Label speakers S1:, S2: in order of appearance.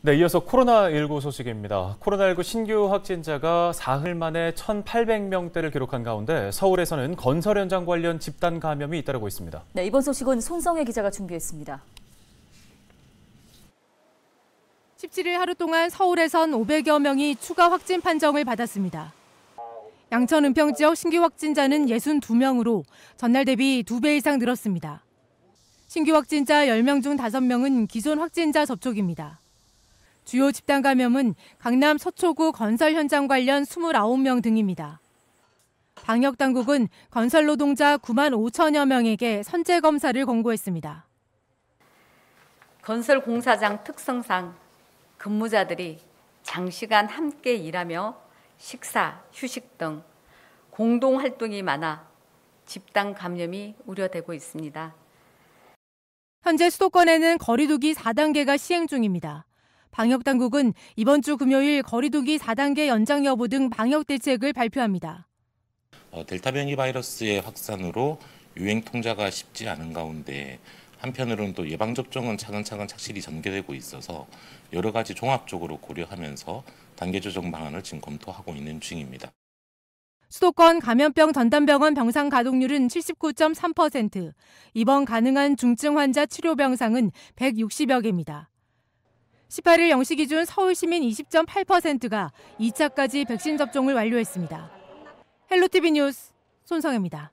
S1: 네, 이어서 코로나19 소식입니다. 코로나19 신규 확진자가 사흘 만에 1,800명대를 기록한 가운데 서울에서는 건설 현장 관련 집단 감염이 잇따르고 있습니다.
S2: 네, 이번 소식은 손성혜 기자가 준비했습니다.
S3: 17일 하루 동안 서울에선 500여 명이 추가 확진 판정을 받았습니다. 양천 은평 지역 신규 확진자는 62명으로 전날 대비 2배 이상 늘었습니다. 신규 확진자 10명 중 5명은 기존 확진자 접촉입니다. 주요 집단 감염은 강남 서초구 건설 현장 관련 29명 등입니다. 방역 당국은 건설 노동자 9만 5천여 명에게 선제 검사를 권고했습니다.
S2: 건설 공사장 특성상 근무자들이 장시간 함께 일하며 식사, 휴식 등 공동 활동이 많아 집단 감염이 우려되고 있습니다.
S3: 현재 수도권에는 거리두기 4단계가 시행 중입니다. 방역당국은 이번 주 금요일 거리두기 4단계 연장 여부 등 방역 대책을 발표합니다.
S4: 어, 델타 변이 바이러스의 확산으로 유행 통제가 쉽지 않은 가운데 한편으로는 또 예방 접종은 차근차근 착실히 전개되고 있어서 여러 가지 종합적으로 고려하면서 단계 조정 방안을 지금 검토하고 있는 중입니다.
S3: 수도권 감염병 전담병원 병상 가동률은 79.3%, 입원 가능한 중증 환자 치료 병상은 160여 개입니다. 18일 0시 기준 서울 시민 20.8%가 2차까지 백신 접종을 완료했습니다. 헬로티비 뉴스 손성혜입니다.